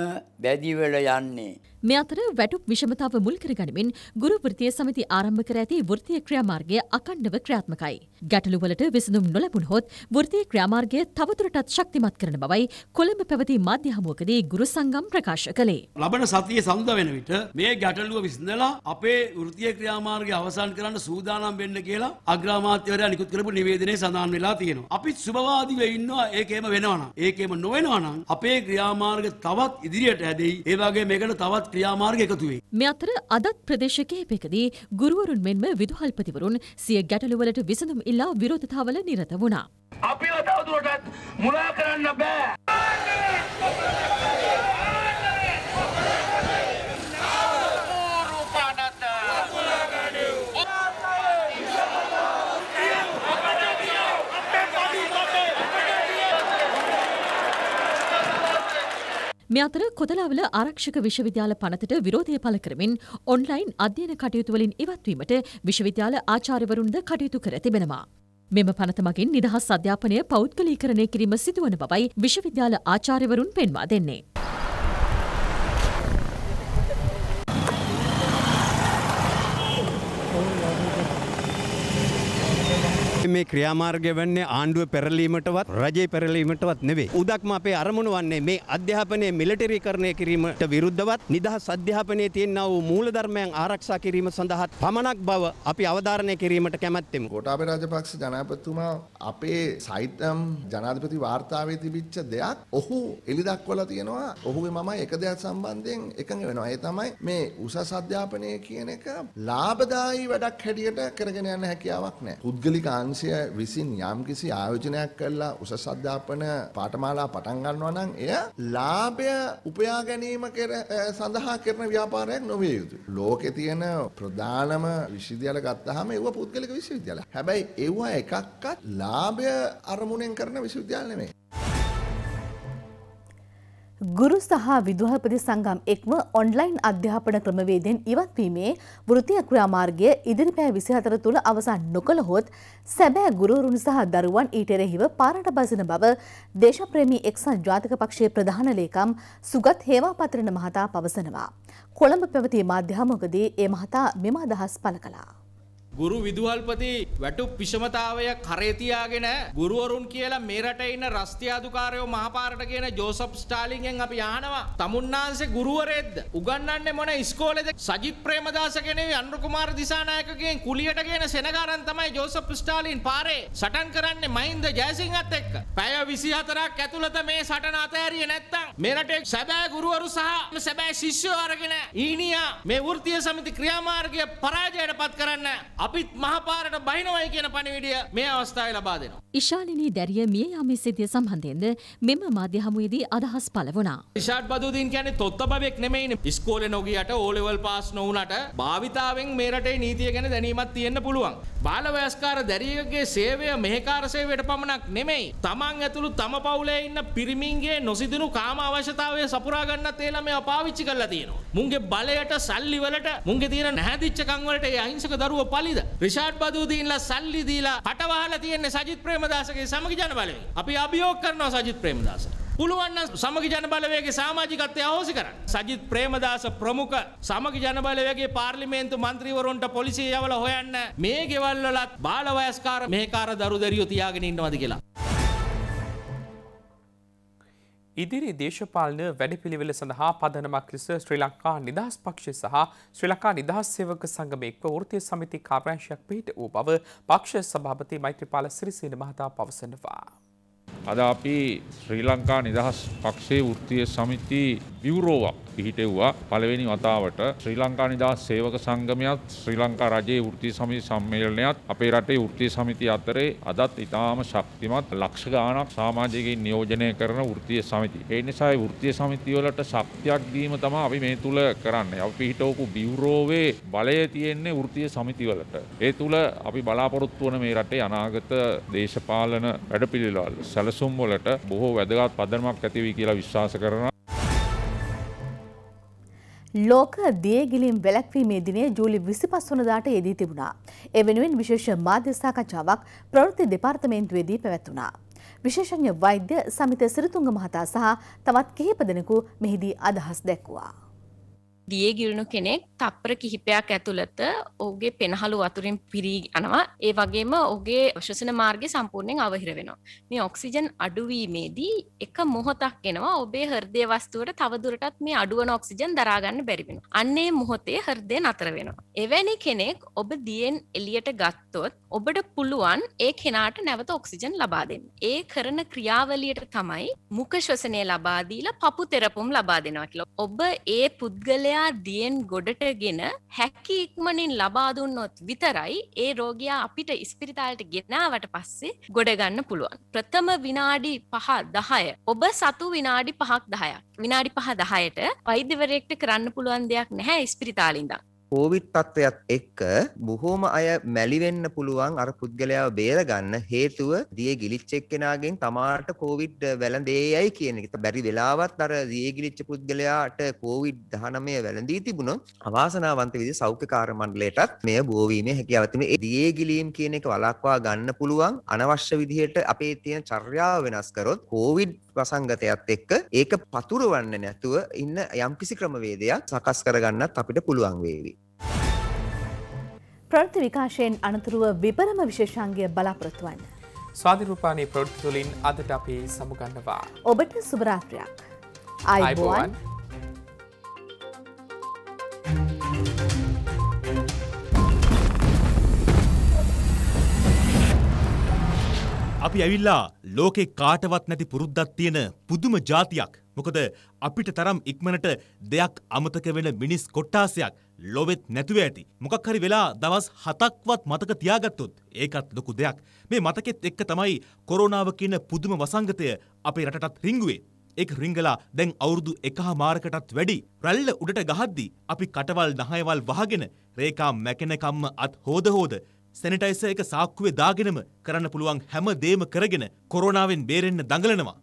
Speaker 1: බැදිවල යන්නේ.
Speaker 6: මේ අතර වැටුප් විෂමතාව මුල් කරගනිමින් ගුරු වෘතිය සමිති ආරම්භ කර ඇති වෘතිය ක්‍රියාමාර්ගය අකණ්ඩව ක්‍රියාත්මකයි. ගැටලුවලට විසඳුම් නොලැබුණ හොත් වෘතිය ක්‍රියාමාර්ගය තවදුරටත් ශක්තිමත් කරන බවයි කොළඹ පැවති මාධ්‍ය හමුවකදී ගුරු සංගම් ප්‍රකාශ කළේ.
Speaker 5: ලබන සතිය සඳ වෙන විට මේ ගැටලුව විසඳලා අපේ වෘතිය ක්‍රියාමාර්ගය අවසන් කරන්න සූදානම් වෙන්න කියලා අග්‍රාමාත්‍යවරයා නිකුත් කරපු නිවේදනයේ සඳහන් වෙලා තියෙනවා. අපි සුබවාදීව ඉන්නවා ඒකේම වෙනවා නම් ඒකේම නොවෙනවා නම් අපේ ක්‍රියාමාර්ග තවත් ඉදිරියට හැදෙයි. ඒ වගේ මේකට තවත් ක්‍රියාමාර්ග
Speaker 6: එකතු වේ. මේ අතර අදත් ප්‍රදේශ කිහිපයකදී ගුරුවරුන් මෙන්ම විදුහල්පතිවරුන් සිය ගැටලුවලට විසඳුම් ඉල්ලා විරෝධතාවල නිරත වුණා. අපිව තවදුරටත් මුලා කරන්න බෑ. මේ අතර කොතලාවල ආරක්ෂක විශ්වවිද්‍යාල පනතට විරෝධය පළ කරමින් ඔන්ලයින් අධ්‍යයන කටයුතුවලින් ඉවත්වීමට විශ්වවිද්‍යාල ආචාර්යවරුන්ද කටයුතු කර තිබෙනවා. මෙම පනත මගින් නිදහස් අධ්‍යාපනය පෞද්ගලීකරණය කිරීම සිදුවන බවයි විශ්වවිද්‍යාල ආචාර්යවරුන් පෙන්වා දෙන්නේ.
Speaker 4: මේ ක්‍රියාමාර්ගය වන්නේ ආණ්ඩුව පෙරලීමටවත් රජය පෙරලීමටවත් නෙවේ. උදක්ම අපේ අරමුණ වන්නේ මේ අධ්‍යාපනය මිලටරීකරණය කිරීමට විරුද්ධවත් නිදහස් අධ්‍යාපනයේ තියෙනා වූ මූලධර්මයන් ආරක්ෂා කිරීම සඳහාත් පමණක් බව අපි අවධාරණය කිරීමට කැමැත්තෙමු.
Speaker 8: ගෝඨාභය රාජපක්ෂ ජනාධිපතිතුමා අපේ සයිතම් ජනාධිපති වාර්තාවේ තිබිච්ච දෙයක් ඔහු එලි දක්වලා තියෙනවා. ඔහුගේ මමයි එක දෙයක් සම්බන්ධයෙන් එකඟ වෙනවා. ඒ තමයි මේ උසස් අධ්‍යාපනය කියන එක ලාභදායී වැඩක් හැටියට කරගෙන යන්න හැකියාවක් නැහැ. පුද්ගලික අංශ වහන්සේ විසින් යම්කිසි ආයෝජනයක් කරලා උසස් අධ්‍යාපන පාඨමාලා පටන් ගන්නවා නම් එය ලාභය උපයා ගැනීම සඳහා කරන ව්‍යාපාරයක් නොවිය යුතුයි. ලෝකේ තියෙන ප්‍රධානම විශ්වවිද්‍යාල ගත්තාම ඒව පුද්ගලික විශ්වවිද්‍යාල. හැබැයි ඒව එකක්වත් ලාභය අරමුණෙන් කරන විශ්වවිද්‍යාල නෙමෙයි.
Speaker 2: ගුරු සහ විදුහල්පති සංගම් එක්ම ඔන්ලයින් අධ්‍යාපන ක්‍රමවේදෙන් ඉවත්වීමේ වෘතිය ක්‍රියාමාර්ගය ඉදිරිපෑ විසිහතර තුළ අවසන් නොකළහොත් සැබෑ ගුරුරුන් සහ දරුවන් ඊටෙරෙහිව පාරට බසින බව දේශප්‍රේමී එක්සත් ජාතික පක්ෂයේ ප්‍රධාන ලේකම් සුගත් හේවා පත්‍රණ මහතා පවසනවා. කොළඹ පැවති මාධ්‍යමකදී ඒ මහතා මෙම අදහස් පළ කලා.
Speaker 5: ගුරු විදුහල්පති වැටු විෂමතාවය කරේතියාගෙන ගුරුවරුන් කියලා මේ රටේ ඉන්න රස්තියාදුකාරයෝ මහපාරට කියන ජෝසප් ස්ටාලින්ගෙන් අපි අහනවා තමුන්නාන්සේ ගුරුවරයෙක්ද උගන්වන්නේ මොන ඉස්කෝලේද සජිත් ප්‍රේමදාස කෙනෙවි අනුර කුමාර දිසානායකගෙන් කුලියට කියන සෙනගාරන් තමයි ජෝසප් ස්ටාලින් පාරේ සටන් කරන්නේ මහින්ද ජයසිංහත් එක්ක පැය 24ක් ඇතුළත මේ සටන අතහැරියේ නැත්තම් මේ රටේ සැබෑ ගුරුවරු සහ සැබෑ ශිෂ්‍යෝ අරගෙන ඊනියා මේ වෘත්තීය සමිති ක්‍රියාමාර්ගය පරාජයට පත් කරන්න අපිත් මහපාරට බහිනවයි කියන පණිවිඩය මේ අවස්ථාවේ ලබා දෙනවා.
Speaker 6: ඉශාලිනී දැරිය මිය යාමේ සිටිය සම්බන්ධයෙන්ද මෙම මාධ්‍ය හමුවේදී අදහස් පළ වුණා.
Speaker 5: ඉෂාඩ් බදුදීන් කියන්නේ තොත්තබබෙක් නෙමෙයිනේ. ඉස්කෝලේ නොගියට ඕ ලෙවල් පාස් නොවුනට භාවිතාවෙන් මේ රටේ නීතිය ගැන දැනීමක් තියෙන්න පුළුවන්. බාලවයස්කාර දැරියගේ සේවය මෙහෙකාර සේවයට පමණක් නෙමෙයි. Taman ඇතුළු තම පවුලේ ඉන්න පිරිමින්ගේ නොසිදුණු කාම අවශ්‍යතාවය සපුරා ගන්නත් ඒ ළමයා පාවිච්චි කරලා තියෙනවා. මුන්ගේ බලයට සල්ලි වලට මුන්ගේ තියෙන නැහැදිච්චකම් වලට ඒ අහිංසක දරුවෝ පලි හරිද? රිෂාඩ් බදූදීන්ලා සල්ලි දීලා කටවහලා තියෙන සජිත් ප්‍රේමදාසගේ සමගි ජන බලවේගය. අපි අභියෝග කරනවා සජිත් ප්‍රේමදාසට. පුළුවන් නම් සමගි ජන බලවේගයේ සමාජිකත්වය අහෝසි කරන්න. සජිත් ප්‍රේමදාස ප්‍රමුඛ සමගි ජන බලවේගයේ පාර්ලිමේන්තු മന്ത്രിවරුන්ට පොලිසිය යවලා හොයන්න මේ ගෙවල් වලත් බාල
Speaker 1: වයස්කාර මෙහෙකාර දරු දැරියෝ තියාගෙන ඉන්නවද කියලා. ඉදිරි දේශපාලන වැඩපිළිවෙල සඳහා පදනමක් ලෙස ශ්‍රී ලංකා නිදහස් පක්ෂය සහ ශ්‍රී ලංකා නිදහස් සේවක සංගම එක්ව වෘත්තීය සමිති කාර්යාංශයක් පිහිට වූ බව පක්ෂ සභාපති මෛත්‍රීපාල සිරිසේන මහතා පවසනවා. අද අපි ශ්‍රී ලංකා නිදහස් පක්ෂයේ වෘත්තීය සමිති බිවුරෝවක් පිහිටෙව්වා. පළවෙනි වතාවට ශ්‍රී ලංකා නිදහස් සේවක සංගමයත් ශ්‍රී ලංකා රජයේ වෘත්තීය සමිති සම්මේලනයත් අපේ රටේ වෘත්තීය සමිති අතරේ අදත් ඉතාම ශක්තිමත් ලක්ෂ ගාණක් සමාජිකයින් නියෝජනය කරන වෘත්තීය සමිති. ඒ නිසා ඒ වෘත්තීය සමිති වලට ශක්තියක් දීම තමයි අපි මේ තුල කරන්නේ. අපි පිහිටවපු බිවුරෝවේ බලය තියෙන්නේ වෘත්තීය සමිති වලට. ඒ තුල අපි බලාපොරොත්තු වන මේ රටේ අනාගත දේශපාලන වැඩපිළිවෙළ සැලසුම් වලට බොහෝ වැදගත් පදනමක් ඇතිවී කියලා විශ්වාස කරනවා.
Speaker 2: ලෝක දියගිලිම් වැලැක්වීමේ දිනේ ජූලි විසිපස් වනදාට යෙදී තිබුණා. එවෙනුවෙන් විශේෂ මාධ්‍ය සාකච්ඡාවක් ප්‍රවෘත්ති දෙපාර්තමේන්තුවේදී පැවැත්වුණා. විශේෂඥ වෛද්‍ය සමිත සිරිතුංග මහතා සහ තවත් කිහිප දෙනෙකු මෙහිදී අදහස් දැක්වුවා.
Speaker 6: දියගිලුණු කෙනෙක් තප්පර කිහිපයක් ඇතුළත ඔහුගේ පෙනහළු වතුරින් පිරී යනවා ඒ වගේම ඔහුගේ ශ්වසන මාර්ගය සම්පූර්ණයෙන් අවහිර වෙනවා මේ ඔක්සිජන් අඩුවීමේදී එක මොහොතක් එනවා ඔබේ හෘදය වස්තුවට තවදුරටත් මේ අඩුවන ඔක්සිජන් දරාගන්න බැරි වෙනවා අන්නේ මොහොතේ හෘදය නතර වෙනවා එවැනි කෙනෙක් ඔබ දියෙන් එලියට ගත්තොත් ඔබට පුළුවන් ඒ කෙනාට නැවත ඔක්සිජන් ලබා දෙන්න ඒ කරන ක්‍රියාවලියට තමයි මුඛ ශ්වසනය ලබාදීලා පපු තෙරපුම් ලබා දෙනවා කියලා ඔබ ඒ පුද්ගලයා රෝගයා දියෙන් ගොඩට ගෙන හැකි ඉක්මනින් ලබාදුන්නොත් විතරයි ඒ රෝගයා අපිට ඉස්පිරිතාලට ගෙනාවට පස්සේ ගොඩගන්න පුළුවන්. ප්‍රථම විනාඩි පහ දහය ඔබ සතු විනාඩි පහක් දහයක් විනාඩි පහ දහයට වෛද්‍යවරයෙක්ට කරන්න පුළුවන් දෙයක් නැහැ ඉස්පිරිතාලින්දක්.
Speaker 5: කෝවිත් තත්ත්වයක් එක්ක බොහෝම අය මැලිවෙන්න පුළුවන් අර පුද්ගලයාව බේරගන්න හේතුව දිය ගිලිච්චෙක් කෙනගෙන් තමාට කෝවිඩ් වැලඳේයයි කියන එක බැරි වෙලාවත් අර දිය ගිලිච්ච පුද්ගලයාට කෝවිඩ් දහනමය වැලඳී තිබුණු අවාසනාවන්ත විදි සෞඛ්‍යකාර මණ්ඩලයටත් මේ බෝවීම හැකිවතින දිය ගිලීම් කියන එක වලක්වා ගන්න පුළුවන් අනවශ්‍ය විදිහයට අපේ තියෙන චර්යාව වෙනස් කරොත් කෝවිඩ් වසංගතයත් එක්ක ඒක පතුරවන්න නැතුව ඉන්න යම්කිසි ක්‍රමවේදයක් සකස් කරගන්නත් අපිට
Speaker 1: පුළුවන් වේවි.
Speaker 2: ප්‍රෘති විකාශයෙන් අනතුරුව විපරම විශේෂංගය බලාපොරොත්තුවන්න.
Speaker 1: ස්වාධිරූපානී ප්‍රෘති තුළින් අදට අපේ සමුගන්නවා.
Speaker 2: ඔබට සුභරාත්‍රයක්.
Speaker 1: අයිබෝන්.
Speaker 7: අපි ඇවිල්ලා ලෝකේ කාටවත් නැති පුරුද්දක් තියෙන පුදුම જાතියක්. මොකද අපිට තරම් ඉක්මනට දෙයක් අමතක වෙන මිනිස් කොට්ටාසයක් ලොවෙත් නැතුව ඇති. මොකක් හරි වෙලා දවස් 7ක්වත් මතක තියාගත්තොත් ඒකත් ලොකු දෙයක්. මේ මතකෙත් එක්ක තමයි කොරෝනාව කියන පුදුම වසංගතය අපේ රටටත් රිංගුවේ. ඒක රිංගලා දැන් අවුරුදු එකහ මාරකටත් වැඩි. රැල්ල උඩට ගහද්දි අපි කටවල් දහයවල් වහගෙන රේකා මැකෙනකම්ම අත් හොද හොද සැනිටයිස එක සාක්කුවේ දාගෙනම කරන්න පුළුවන් හැම දේම කරගෙන කොරෝනාවෙන් බේරෙන්න දඟලනවා.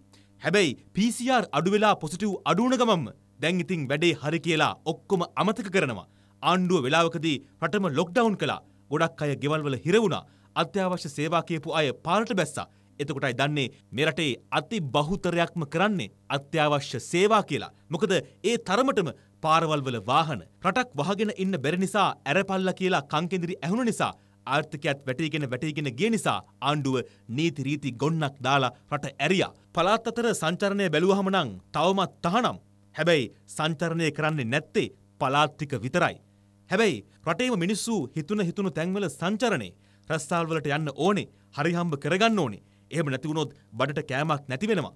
Speaker 7: හැබැයි PCR අඩුවෙලා පොසිටිව් අඩුවන ගමම්ම දැන් ඉතින් වැඩේ හරි කියලා ඔක්කොම අමතක කරනවා. ආණ්ඩුව වෙලාවකදී රටම ලොක්ඩවුන් කළා. ගොඩක් අය ගෙවල්වල හිර වුණා. අත්‍යවශ්‍ය සේවා කියපු අය පාරට බැස්සා. එතකොටයි දන්නේ මේ රටේ අති බහුතරයක්ම කරන්නේ අත්‍යවශ්‍ය සේවා කියලා. මොකද ඒ තරමටම පාරවල්වල වාහන රටක් වහගෙන ඉන්න බැරි නිසා ඇරපල්ලා කියලා කංකෙඳිරි ඇහුණු නිසා ආර්ථිකයත් වැටීගෙන වැටීගෙන ගිය නිසා ආණ්ඩුව නීති රීති ගොන්නක් දාලා රට ඇරියා. පළාත් අතර සංචරණය බැලුවහම නම් තවමත් තහනම්. හැබැයි සංචරණය කරන්නේ නැත්තේ පලාත්තික විතරයි. හැබැයි රටේම මිනිස්සු හිතුන හිතුණු තැන්වල සංචරණේ රස්සාල්වලට යන්න ඕනේ හරිහම්බ කරගන්න ඕනේ. එහෙම නැති වුණොත් බඩට කෑමක් නැති වෙනවා.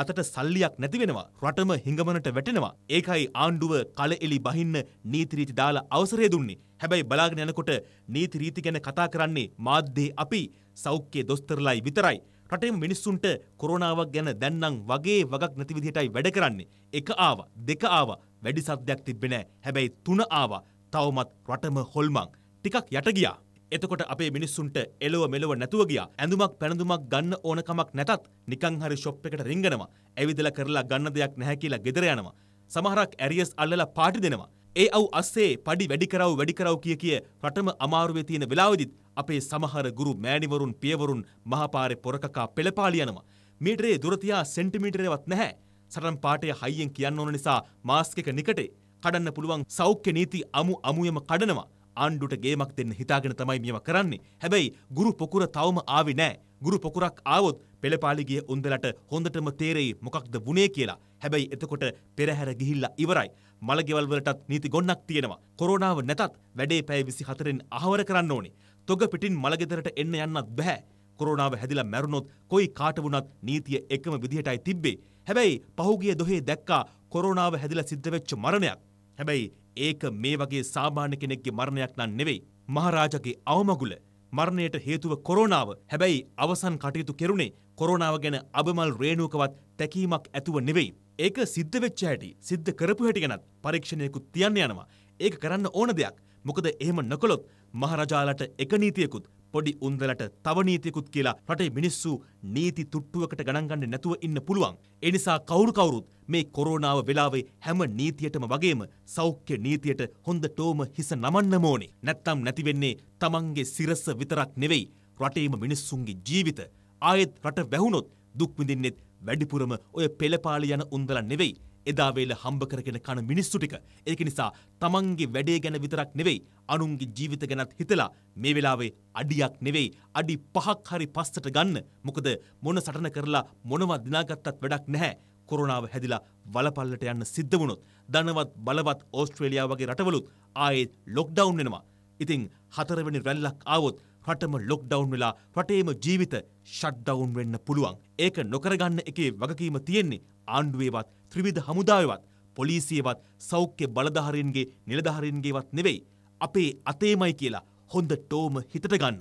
Speaker 7: අතට සල්ලියක් නැති වෙනවා. රටම හිඟමනට වැටෙනවා. ඒකයි ආණ්ඩුව කලඑලි බහින්න නීති රීති දාලා අවසරය දුන්නේ. හැබැයි බලාගෙන යනකොට නීති රීති ගැන කතා කරන්නේ මාධ්‍යයේ අපි සෞඛ්‍ය දොස්තරලයි විතරයි. රටේම මිනිස්සුන්ට කොරෝනාවක් ගැන දැන්නම් වගේ වගක් නැති විදිහටයි වැඩ කරන්නේ. එක ආවා, දෙක ආවා, වැඩි සද්දයක් තිබ්බේ නැහැ. හැබැයි තුන ආවා. තවමත් රටම හොල්මන්. ටිකක් යට ගියා. එතකොට අපේ මිනිස්සුන්ට එලොව මෙලොව නැතුව ගියා. ඇඳුමක් පැනඳුමක් ගන්න ඕන කමක් නැතත් නිකන් හරි ෂොප් එකට රිංගනවා. ඇවිදලා කරලා ගන්න දෙයක් නැහැ කියලා ගෙදර යනවා. සමහරක් ඇරියස් අල්ලලා පාටි දෙනවා. ඒ අව් අස්සේ පඩි වැඩි කරව වැඩි කරව කිය කිය රටම අමාරුවේ තියෙන වෙලාවෙදිත් අපේ සමහර ගුරු මෑණිවරුන් පියවරුන් මහපාරේ පොරකකා පෙළපාලි යනවා. මීටරේ දුර තියා සෙන්ටිමීටරේවත් නැහැ. සටන් පාටය හයියෙන් කියන්න ඕන නිසා මාස්ක් එක නිකටේ කඩන්න පුළුවන් සෞඛ්‍ය නීති අමු අමුයම කඩනවා. ආණ්ඩුට ගේමක් දෙන්න හිතාගෙන තමයි මේවා කරන්නේ. හැබැයි ගුරු පොකුර තවම ආවේ නෑ. ගුරු පොකුරක් ආවොත් පෙළපාලි ගිය උන්දලට හොඳටම තේරෙයි මොකක්ද වුනේ කියලා. හැබැයි එතකොට පෙරහැර ගිහිල්ලා ඉවරයි. මළගෙවල් වලටත් නීති ගොන්නක් තියෙනවා. කොරෝනාව නැතත් වැඩේ පැය 24න් අහවර කරන්න ඕනේ. තොග පිටින් මළගෙදරට එන්න යන්නත් බෑ. කොරෝනාව හැදිලා මැරුණොත් කොයි කාට වුණත් නීතිය එකම විදිහටයි තිබ්බේ. හැබැයි පහුගිය දොහේ දැක්කා කොරෝනාව හැදිලා සිද්ධ වෙච්ච මරණයක්. හැබැයි ඒක මේ වගේ සාමාන්‍ය කෙනෙක්ගේ මරණයක් නම් නෙවෙයි. මහරාජගේ අවමගුල මරණයට හේතුව කොරෝනාව. හැබැයි අවසන් කටයුතු කෙරුණේ කොරෝනාව ගැන අබමල් රේණුකවත් තැකීමක් ඇතුව නෙවෙයි. ඒක සිද්ධ වෙච්ච හැටි, සිද්ධ කරපු හැටි ගැනත් පරීක්ෂණයකුත් තියන්න යනවා. ඒක කරන්න ඕන දෙයක්. මොකද එහෙම නොකළොත් මහරජාලට එක නීතියකුත් පොඩි උන්දලට තව නීතියකුත් කියලා රටේ මිනිස්සු නීති තුට්ටුවකට ගණන් ගන්න නැතුව ඉන්න පුළුවන්. ඒ නිසා කවුරු කවුරුත් මේ කොරෝනාව වෙලාවේ හැම නීතියටම වගේම සෞඛ්‍ය නීතියට හොඳටම හිස නමන්න ඕනේ. නැත්තම් නැති වෙන්නේ Tamanගේ සිරස විතරක් නෙවෙයි රටේම මිනිස්සුන්ගේ ජීවිත. ආයෙත් රට වැහුනොත් දුක් විඳින්නෙත් වැඩිපුරම ඔය පෙළපාලි යන උන්දලා නෙවෙයි එදා වේල හම්බ කරගෙන කන මිනිස්සු ටික. ඒක නිසා තමන්ගේ වැඩේ ගැන විතරක් නෙවෙයි අනුන්ගේ ජීවිත ගැනත් හිතලා මේ වෙලාවේ අඩියක් නෙවෙයි අඩි පහක් හරි පස්සට ගන්න. මොකද මොන සටන කරලා මොනවද දිනාගත්තත් වැඩක් නැහැ. කොරෝනාව හැදිලා වලපල්ලට යන්න සිද්ධ වුණොත් ධනවත් බලවත් ඕස්ට්‍රේලියාව වගේ රටවලුත් ආයේ ලොක්ඩවුන් වෙනවා. ඉතින් හතරවෙනි රැල්ලක් ආවොත් රටම ලොක්ඩවුන් වෙලා රටේම ජීවිත ෂට්ඩවුන් වෙන්න පුළුවන්. ඒක නොකරගන්න එකේ වගකීම තියෙන්නේ ආණ්ඩුවේවත් ත්‍රිවිධ හමුදාවේවත් පොලිසියේවත් සෞඛ්‍ය බලධාරීන්ගේ නිලධාරීන්ගේවත් නෙවෙයි අපේ අතේමයි කියලා හොඳටෝම හිතට ගන්න.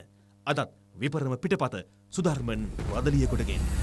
Speaker 7: අදත් විපරම පිටපත සුධර්මන් වදලිය කොටගෙන්.